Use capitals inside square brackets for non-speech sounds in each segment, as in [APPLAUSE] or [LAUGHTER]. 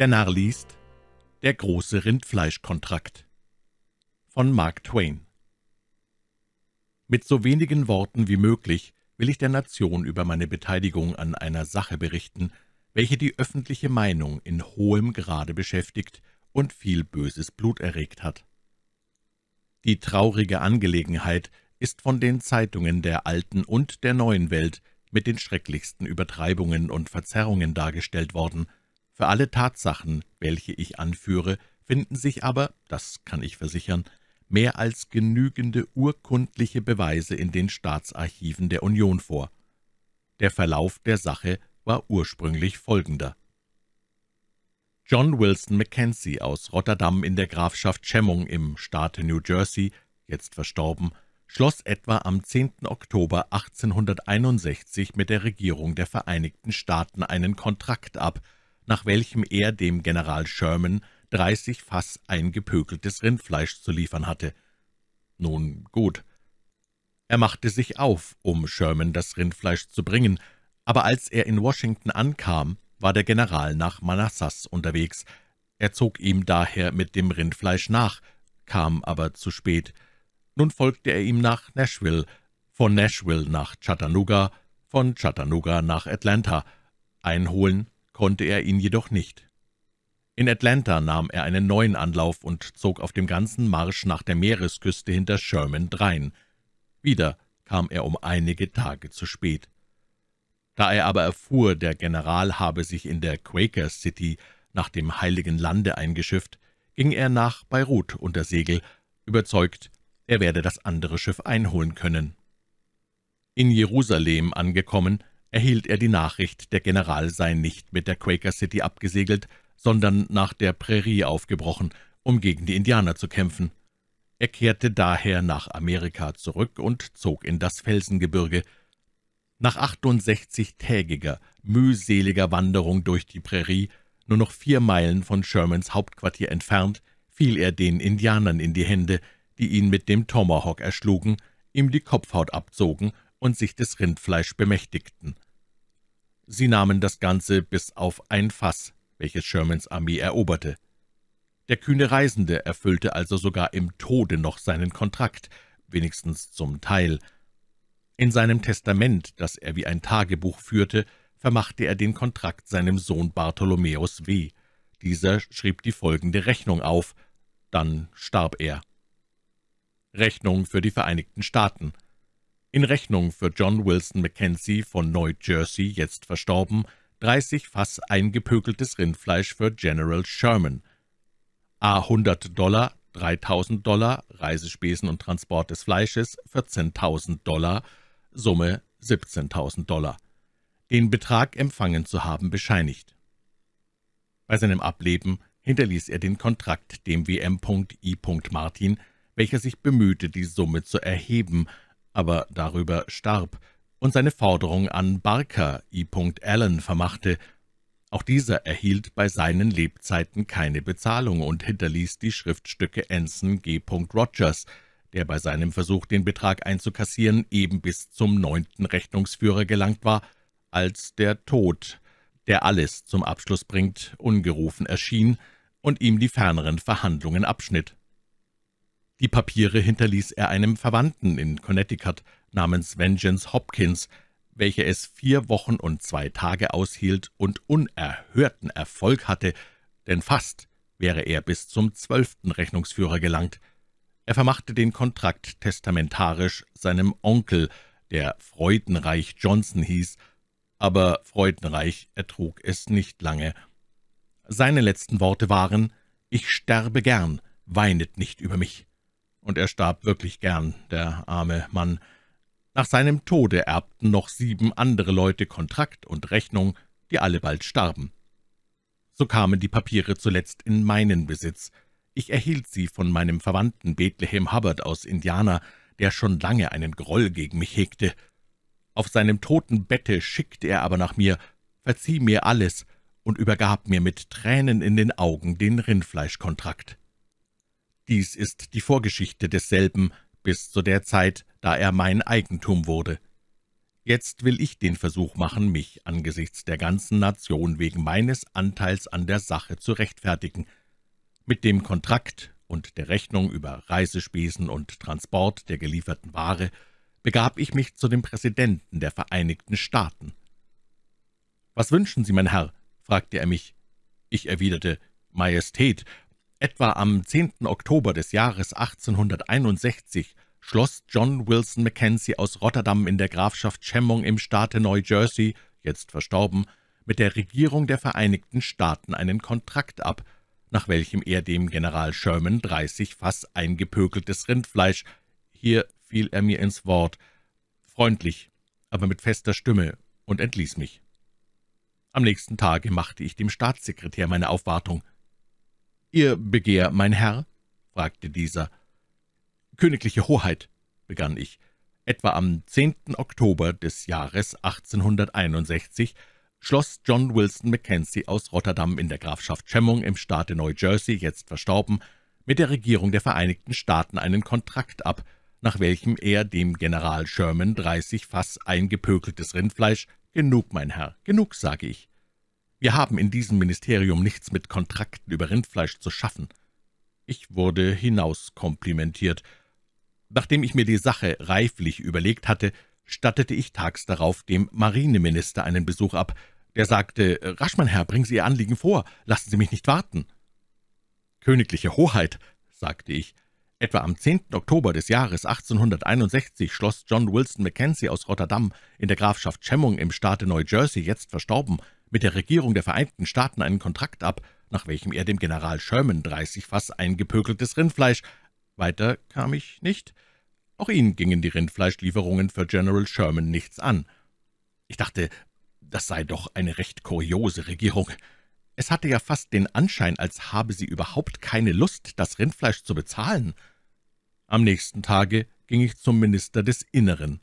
Der Narr liest Der große Rindfleischkontrakt von Mark Twain Mit so wenigen Worten wie möglich will ich der Nation über meine Beteiligung an einer Sache berichten, welche die öffentliche Meinung in hohem Grade beschäftigt und viel böses Blut erregt hat. Die traurige Angelegenheit ist von den Zeitungen der alten und der neuen Welt mit den schrecklichsten Übertreibungen und Verzerrungen dargestellt worden – für alle Tatsachen, welche ich anführe, finden sich aber, das kann ich versichern, mehr als genügende urkundliche Beweise in den Staatsarchiven der Union vor. Der Verlauf der Sache war ursprünglich folgender. John Wilson Mackenzie aus Rotterdam in der Grafschaft Chemung im Staate New Jersey, jetzt verstorben, schloss etwa am 10. Oktober 1861 mit der Regierung der Vereinigten Staaten einen Kontrakt ab, nach welchem er dem General Sherman 30 Fass eingepökeltes Rindfleisch zu liefern hatte. Nun gut. Er machte sich auf, um Sherman das Rindfleisch zu bringen, aber als er in Washington ankam, war der General nach Manassas unterwegs. Er zog ihm daher mit dem Rindfleisch nach, kam aber zu spät. Nun folgte er ihm nach Nashville, von Nashville nach Chattanooga, von Chattanooga nach Atlanta. Einholen konnte er ihn jedoch nicht. In Atlanta nahm er einen neuen Anlauf und zog auf dem ganzen Marsch nach der Meeresküste hinter Sherman drein. Wieder kam er um einige Tage zu spät. Da er aber erfuhr, der General habe sich in der Quaker City nach dem Heiligen Lande eingeschifft, ging er nach Beirut unter Segel, überzeugt, er werde das andere Schiff einholen können. In Jerusalem angekommen, erhielt er die Nachricht, der General sei nicht mit der Quaker City abgesegelt, sondern nach der Prärie aufgebrochen, um gegen die Indianer zu kämpfen. Er kehrte daher nach Amerika zurück und zog in das Felsengebirge. Nach 68-tägiger, mühseliger Wanderung durch die Prärie, nur noch vier Meilen von Shermans Hauptquartier entfernt, fiel er den Indianern in die Hände, die ihn mit dem Tomahawk erschlugen, ihm die Kopfhaut abzogen und sich des Rindfleisch bemächtigten. Sie nahmen das Ganze bis auf ein Fass, welches Shermans Armee eroberte. Der kühne Reisende erfüllte also sogar im Tode noch seinen Kontrakt, wenigstens zum Teil. In seinem Testament, das er wie ein Tagebuch führte, vermachte er den Kontrakt seinem Sohn Bartholomäus W. Dieser schrieb die folgende Rechnung auf, dann starb er. Rechnung für die Vereinigten Staaten – in Rechnung für John Wilson Mackenzie von New Jersey, jetzt verstorben, 30 Fass eingepökeltes Rindfleisch für General Sherman. A 100 Dollar, 3000 Dollar, Reisespesen und Transport des Fleisches 14.000 Dollar, Summe 17.000 Dollar. Den Betrag empfangen zu haben bescheinigt. Bei seinem Ableben hinterließ er den Kontrakt dem WM.I. Martin, welcher sich bemühte, die Summe zu erheben, aber darüber starb und seine Forderung an Barker I. Allen vermachte. Auch dieser erhielt bei seinen Lebzeiten keine Bezahlung und hinterließ die Schriftstücke Anson G. Rogers, der bei seinem Versuch, den Betrag einzukassieren, eben bis zum neunten Rechnungsführer gelangt war, als der Tod, der alles zum Abschluss bringt, ungerufen erschien und ihm die ferneren Verhandlungen abschnitt. Die Papiere hinterließ er einem Verwandten in Connecticut namens Vengeance Hopkins, welcher es vier Wochen und zwei Tage aushielt und unerhörten Erfolg hatte, denn fast wäre er bis zum zwölften Rechnungsführer gelangt. Er vermachte den Kontrakt testamentarisch seinem Onkel, der Freudenreich Johnson hieß, aber Freudenreich ertrug es nicht lange. Seine letzten Worte waren, »Ich sterbe gern, weinet nicht über mich.« und er starb wirklich gern, der arme Mann. Nach seinem Tode erbten noch sieben andere Leute Kontrakt und Rechnung, die alle bald starben. So kamen die Papiere zuletzt in meinen Besitz. Ich erhielt sie von meinem Verwandten Bethlehem Hubbard aus Indiana, der schon lange einen Groll gegen mich hegte. Auf seinem toten Bette schickte er aber nach mir, verzieh mir alles und übergab mir mit Tränen in den Augen den Rindfleischkontrakt. Dies ist die Vorgeschichte desselben bis zu der Zeit, da er mein Eigentum wurde. Jetzt will ich den Versuch machen, mich angesichts der ganzen Nation wegen meines Anteils an der Sache zu rechtfertigen. Mit dem Kontrakt und der Rechnung über Reisespesen und Transport der gelieferten Ware begab ich mich zu dem Präsidenten der Vereinigten Staaten. »Was wünschen Sie, mein Herr?« fragte er mich. Ich erwiderte, »Majestät, Etwa am 10. Oktober des Jahres 1861 schloss John Wilson Mackenzie aus Rotterdam in der Grafschaft Chemung im Staate New Jersey, jetzt verstorben, mit der Regierung der Vereinigten Staaten einen Kontrakt ab, nach welchem er dem General Sherman 30 Fass eingepökeltes Rindfleisch, hier fiel er mir ins Wort, freundlich, aber mit fester Stimme, und entließ mich. Am nächsten Tage machte ich dem Staatssekretär meine Aufwartung. »Ihr Begehr, mein Herr?« fragte dieser. »Königliche Hoheit«, begann ich, etwa am 10. Oktober des Jahres 1861 schloss John Wilson Mackenzie aus Rotterdam in der Grafschaft Chemung im Staate New Jersey, jetzt verstorben, mit der Regierung der Vereinigten Staaten einen Kontrakt ab, nach welchem er dem General Sherman 30 Fass eingepökeltes Rindfleisch, genug, mein Herr, genug, sage ich, wir haben in diesem Ministerium nichts mit Kontrakten über Rindfleisch zu schaffen.« Ich wurde hinauskomplimentiert. Nachdem ich mir die Sache reiflich überlegt hatte, stattete ich tags darauf dem Marineminister einen Besuch ab. Der sagte, »Rasch, mein Herr, bringen Sie Ihr Anliegen vor, lassen Sie mich nicht warten.« »Königliche Hoheit«, sagte ich, Etwa am 10. Oktober des Jahres 1861 schloss John Wilson Mackenzie aus Rotterdam in der Grafschaft Chemung im Staate New Jersey, jetzt verstorben, mit der Regierung der Vereinigten Staaten einen Kontrakt ab, nach welchem er dem General Sherman 30 Fass eingepökeltes Rindfleisch. Weiter kam ich nicht. Auch ihn gingen die Rindfleischlieferungen für General Sherman nichts an. Ich dachte, das sei doch eine recht kuriose Regierung. Es hatte ja fast den Anschein, als habe sie überhaupt keine Lust, das Rindfleisch zu bezahlen. Am nächsten Tage ging ich zum Minister des Inneren.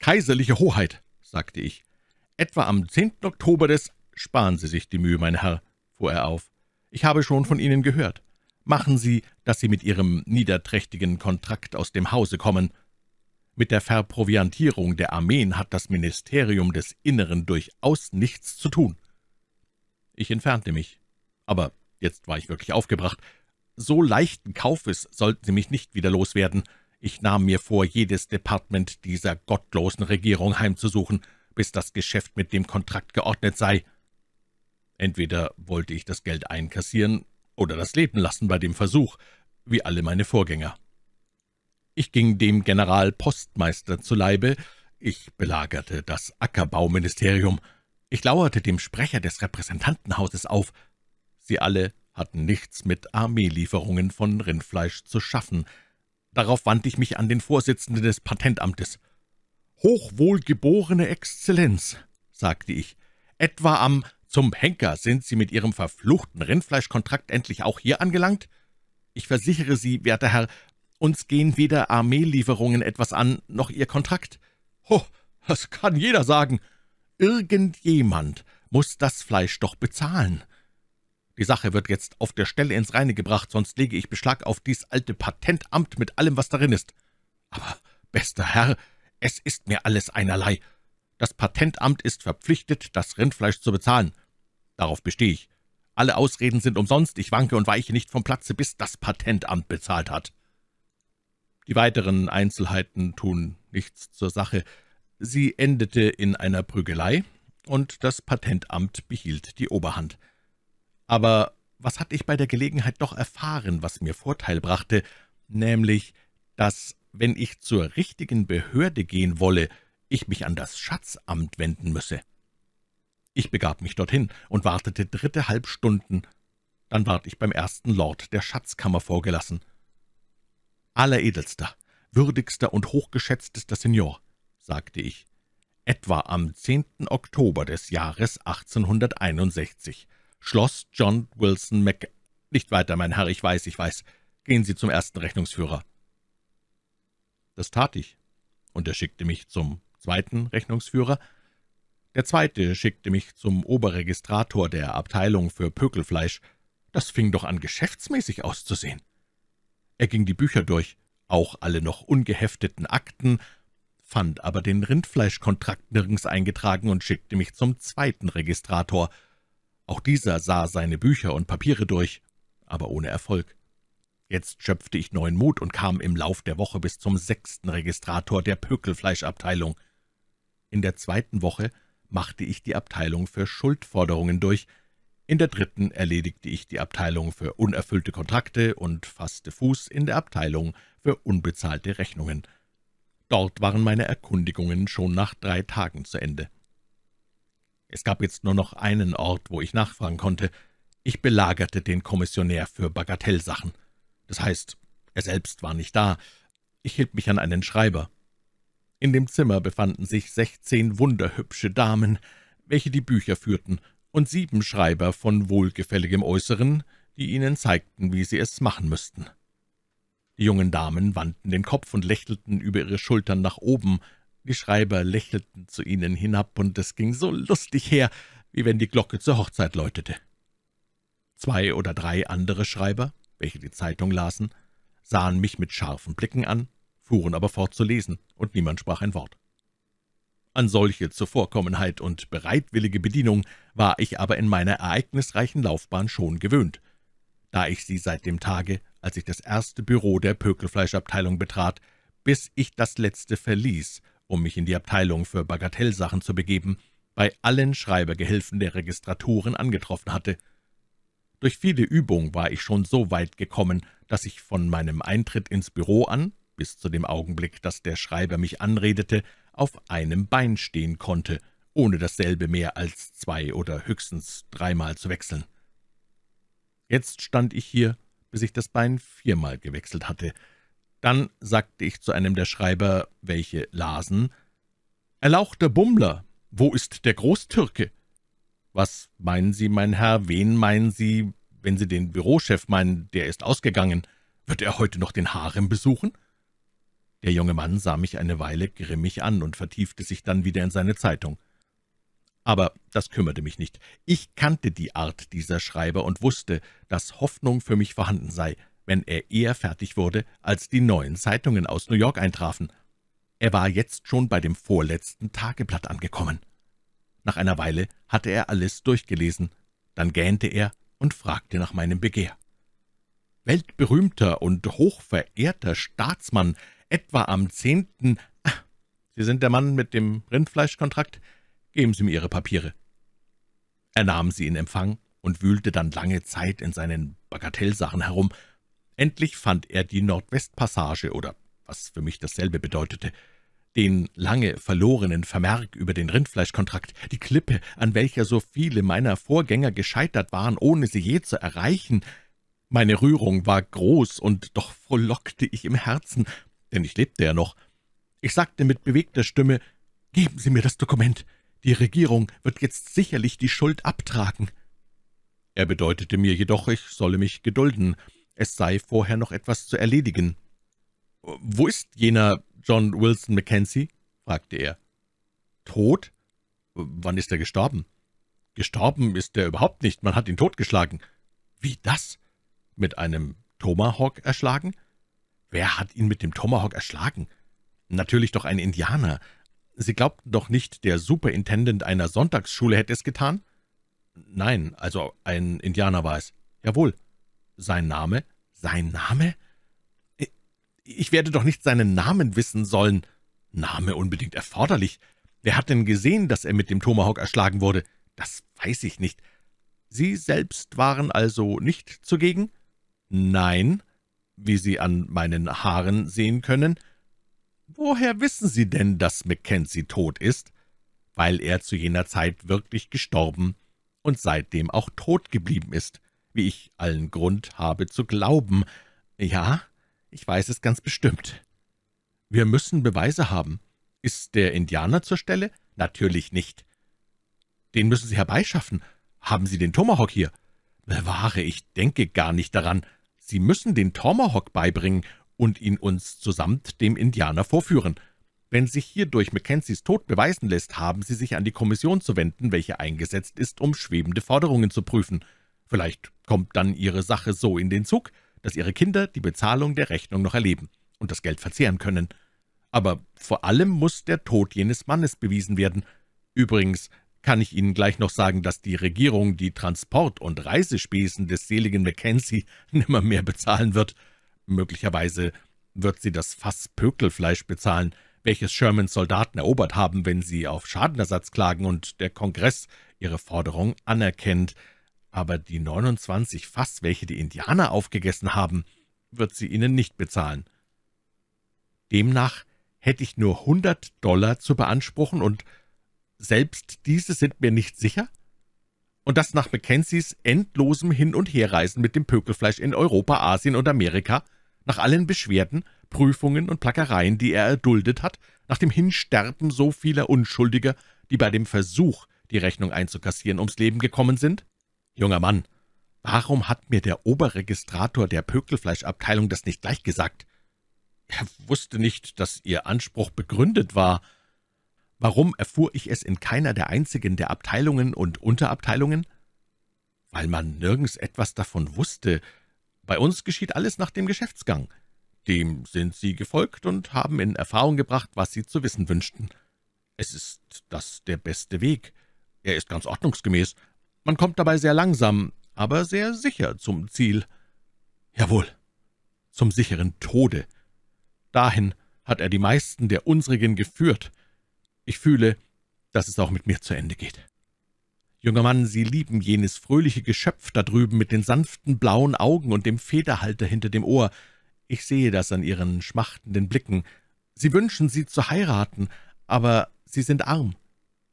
»Kaiserliche Hoheit«, sagte ich, Etwa am 10. Oktober des »Sparen Sie sich die Mühe, mein Herr«, fuhr er auf. »Ich habe schon von Ihnen gehört. Machen Sie, dass Sie mit Ihrem niederträchtigen Kontrakt aus dem Hause kommen.« mit der Verproviantierung der Armeen hat das Ministerium des Inneren durchaus nichts zu tun. Ich entfernte mich, aber jetzt war ich wirklich aufgebracht. So leichten Kaufes sollten sie mich nicht wieder loswerden. Ich nahm mir vor, jedes Departement dieser gottlosen Regierung heimzusuchen bis das Geschäft mit dem Kontrakt geordnet sei. Entweder wollte ich das Geld einkassieren oder das Leben lassen bei dem Versuch, wie alle meine Vorgänger. Ich ging dem Generalpostmeister zu Leibe, ich belagerte das Ackerbauministerium, ich lauerte dem Sprecher des Repräsentantenhauses auf. Sie alle hatten nichts mit Armeelieferungen von Rindfleisch zu schaffen. Darauf wandte ich mich an den Vorsitzenden des Patentamtes – hochwohlgeborene Exzellenz«, sagte ich, »etwa am zum Henker sind Sie mit Ihrem verfluchten Rindfleischkontrakt endlich auch hier angelangt? Ich versichere Sie, werter Herr, uns gehen weder Armeelieferungen etwas an, noch Ihr Kontrakt. Ho, das kann jeder sagen. Irgendjemand muss das Fleisch doch bezahlen. Die Sache wird jetzt auf der Stelle ins Reine gebracht, sonst lege ich Beschlag auf dies alte Patentamt mit allem, was darin ist. Aber, bester Herr, »Es ist mir alles einerlei. Das Patentamt ist verpflichtet, das Rindfleisch zu bezahlen. Darauf bestehe ich. Alle Ausreden sind umsonst, ich wanke und weiche nicht vom Platze, bis das Patentamt bezahlt hat.« Die weiteren Einzelheiten tun nichts zur Sache. Sie endete in einer Prügelei, und das Patentamt behielt die Oberhand. Aber was hatte ich bei der Gelegenheit doch erfahren, was mir Vorteil brachte, nämlich, dass wenn ich zur richtigen Behörde gehen wolle, ich mich an das Schatzamt wenden müsse. Ich begab mich dorthin und wartete dritte halb Stunden. Dann ward ich beim ersten Lord der Schatzkammer vorgelassen. »Alleredelster, würdigster und hochgeschätztester Senior«, sagte ich, »etwa am 10. Oktober des Jahres 1861 schloss John Wilson Mac... Nicht weiter, mein Herr, ich weiß, ich weiß. Gehen Sie zum ersten Rechnungsführer.« das tat ich, und er schickte mich zum zweiten Rechnungsführer. Der zweite schickte mich zum Oberregistrator der Abteilung für Pökelfleisch. Das fing doch an, geschäftsmäßig auszusehen. Er ging die Bücher durch, auch alle noch ungehefteten Akten, fand aber den Rindfleischkontrakt nirgends eingetragen und schickte mich zum zweiten Registrator. Auch dieser sah seine Bücher und Papiere durch, aber ohne Erfolg. Jetzt schöpfte ich neuen Mut und kam im Lauf der Woche bis zum sechsten Registrator der Pökelfleischabteilung. In der zweiten Woche machte ich die Abteilung für Schuldforderungen durch, in der dritten erledigte ich die Abteilung für unerfüllte Kontrakte und fasste Fuß in der Abteilung für unbezahlte Rechnungen. Dort waren meine Erkundigungen schon nach drei Tagen zu Ende. Es gab jetzt nur noch einen Ort, wo ich nachfragen konnte. Ich belagerte den Kommissionär für Bagatellsachen. Das heißt, er selbst war nicht da. Ich hielt mich an einen Schreiber. In dem Zimmer befanden sich sechzehn wunderhübsche Damen, welche die Bücher führten, und sieben Schreiber von wohlgefälligem Äußeren, die ihnen zeigten, wie sie es machen müssten. Die jungen Damen wandten den Kopf und lächelten über ihre Schultern nach oben, die Schreiber lächelten zu ihnen hinab, und es ging so lustig her, wie wenn die Glocke zur Hochzeit läutete. Zwei oder drei andere Schreiber welche die Zeitung lasen, sahen mich mit scharfen Blicken an, fuhren aber fort zu lesen, und niemand sprach ein Wort. An solche Zuvorkommenheit und bereitwillige Bedienung war ich aber in meiner ereignisreichen Laufbahn schon gewöhnt, da ich sie seit dem Tage, als ich das erste Büro der Pökelfleischabteilung betrat, bis ich das letzte verließ, um mich in die Abteilung für Bagatellsachen zu begeben, bei allen Schreibergehilfen der Registratoren angetroffen hatte – durch viele Übungen war ich schon so weit gekommen, dass ich von meinem Eintritt ins Büro an, bis zu dem Augenblick, dass der Schreiber mich anredete, auf einem Bein stehen konnte, ohne dasselbe mehr als zwei oder höchstens dreimal zu wechseln. Jetzt stand ich hier, bis ich das Bein viermal gewechselt hatte. Dann sagte ich zu einem der Schreiber, welche lasen, »Erlauchter Bummler, wo ist der Großtürke?« »Was meinen Sie, mein Herr, wen meinen Sie, wenn Sie den Bürochef meinen, der ist ausgegangen? Wird er heute noch den Harem besuchen?« Der junge Mann sah mich eine Weile grimmig an und vertiefte sich dann wieder in seine Zeitung. Aber das kümmerte mich nicht. Ich kannte die Art dieser Schreiber und wusste, dass Hoffnung für mich vorhanden sei, wenn er eher fertig wurde, als die neuen Zeitungen aus New York eintrafen. Er war jetzt schon bei dem vorletzten Tageblatt angekommen. Nach einer Weile hatte er alles durchgelesen. Dann gähnte er und fragte nach meinem Begehr. Weltberühmter und hochverehrter Staatsmann, etwa am 10. Ah, sie sind der Mann mit dem Rindfleischkontrakt? Geben Sie mir Ihre Papiere.« Er nahm sie in Empfang und wühlte dann lange Zeit in seinen Bagatellsachen herum. Endlich fand er die Nordwestpassage, oder was für mich dasselbe bedeutete, den lange verlorenen Vermerk über den Rindfleischkontrakt, die Klippe, an welcher so viele meiner Vorgänger gescheitert waren, ohne sie je zu erreichen. Meine Rührung war groß, und doch frohlockte ich im Herzen, denn ich lebte ja noch. Ich sagte mit bewegter Stimme, »Geben Sie mir das Dokument. Die Regierung wird jetzt sicherlich die Schuld abtragen.« Er bedeutete mir jedoch, ich solle mich gedulden. Es sei vorher noch etwas zu erledigen. »Wo ist jener John Wilson Mackenzie?« fragte er. »Tot? Wann ist er gestorben?« »Gestorben ist er überhaupt nicht, man hat ihn totgeschlagen.« »Wie das? Mit einem Tomahawk erschlagen?« »Wer hat ihn mit dem Tomahawk erschlagen?« »Natürlich doch ein Indianer. Sie glaubten doch nicht, der Superintendent einer Sonntagsschule hätte es getan?« »Nein, also ein Indianer war es. Jawohl.« »Sein Name?« »Sein Name?« ich werde doch nicht seinen Namen wissen sollen. Name unbedingt erforderlich. Wer hat denn gesehen, dass er mit dem Tomahawk erschlagen wurde? Das weiß ich nicht. Sie selbst waren also nicht zugegen? Nein, wie Sie an meinen Haaren sehen können. Woher wissen Sie denn, dass Mackenzie tot ist? Weil er zu jener Zeit wirklich gestorben und seitdem auch tot geblieben ist, wie ich allen Grund habe zu glauben. Ja, ich weiß es ganz bestimmt. Wir müssen Beweise haben. Ist der Indianer zur Stelle? Natürlich nicht. Den müssen Sie herbeischaffen. Haben Sie den Tomahawk hier? Bewahre, ich denke gar nicht daran. Sie müssen den Tomahawk beibringen und ihn uns zusammen dem Indianer vorführen. Wenn sich hierdurch Mackenzies Tod beweisen lässt, haben Sie sich an die Kommission zu wenden, welche eingesetzt ist, um schwebende Forderungen zu prüfen. Vielleicht kommt dann Ihre Sache so in den Zug, dass ihre Kinder die Bezahlung der Rechnung noch erleben und das Geld verzehren können. Aber vor allem muss der Tod jenes Mannes bewiesen werden. Übrigens kann ich Ihnen gleich noch sagen, dass die Regierung die Transport- und Reisespesen des seligen Mackenzie [LAUGHS] nimmermehr bezahlen wird. Möglicherweise wird sie das Fass Pökelfleisch bezahlen, welches Shermans Soldaten erobert haben, wenn sie auf Schadenersatz klagen und der Kongress ihre Forderung anerkennt aber die 29 Fass, welche die Indianer aufgegessen haben, wird sie Ihnen nicht bezahlen. Demnach hätte ich nur 100 Dollar zu beanspruchen, und selbst diese sind mir nicht sicher? Und das nach Mackenzies endlosem Hin- und Herreisen mit dem Pökelfleisch in Europa, Asien und Amerika, nach allen Beschwerden, Prüfungen und Plackereien, die er erduldet hat, nach dem Hinsterben so vieler Unschuldiger, die bei dem Versuch, die Rechnung einzukassieren, ums Leben gekommen sind? »Junger Mann, warum hat mir der Oberregistrator der Pökelfleischabteilung das nicht gleich gesagt? Er wusste nicht, dass Ihr Anspruch begründet war. Warum erfuhr ich es in keiner der einzigen der Abteilungen und Unterabteilungen? Weil man nirgends etwas davon wusste. Bei uns geschieht alles nach dem Geschäftsgang.« dem sind sie gefolgt und haben in Erfahrung gebracht, was sie zu wissen wünschten. Es ist das der beste Weg. Er ist ganz ordnungsgemäß, man kommt dabei sehr langsam, aber sehr sicher zum Ziel. Jawohl, zum sicheren Tode. Dahin hat er die meisten der unsrigen geführt. Ich fühle, dass es auch mit mir zu Ende geht. Junger Mann, Sie lieben jenes fröhliche Geschöpf da drüben mit den sanften blauen Augen und dem Federhalter hinter dem Ohr. Ich sehe das an Ihren schmachtenden Blicken. Sie wünschen, sie zu heiraten, aber Sie sind arm.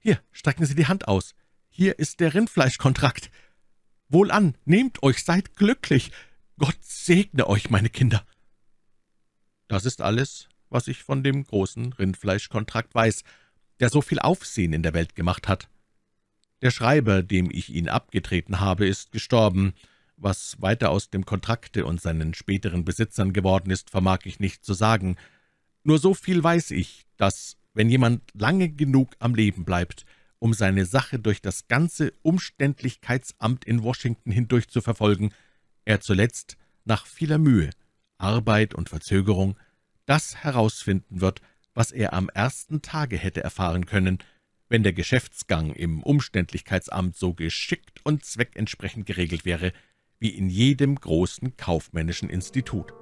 Hier, strecken Sie die Hand aus. Hier ist der Rindfleischkontrakt. Wohlan, nehmt euch, seid glücklich. Gott segne euch, meine Kinder. Das ist alles, was ich von dem großen Rindfleischkontrakt weiß, der so viel Aufsehen in der Welt gemacht hat. Der Schreiber, dem ich ihn abgetreten habe, ist gestorben. Was weiter aus dem Kontrakte und seinen späteren Besitzern geworden ist, vermag ich nicht zu sagen. Nur so viel weiß ich, dass, wenn jemand lange genug am Leben bleibt, um seine Sache durch das ganze Umständlichkeitsamt in Washington hindurch zu verfolgen, er zuletzt nach vieler Mühe, Arbeit und Verzögerung das herausfinden wird, was er am ersten Tage hätte erfahren können, wenn der Geschäftsgang im Umständlichkeitsamt so geschickt und zweckentsprechend geregelt wäre, wie in jedem großen kaufmännischen Institut.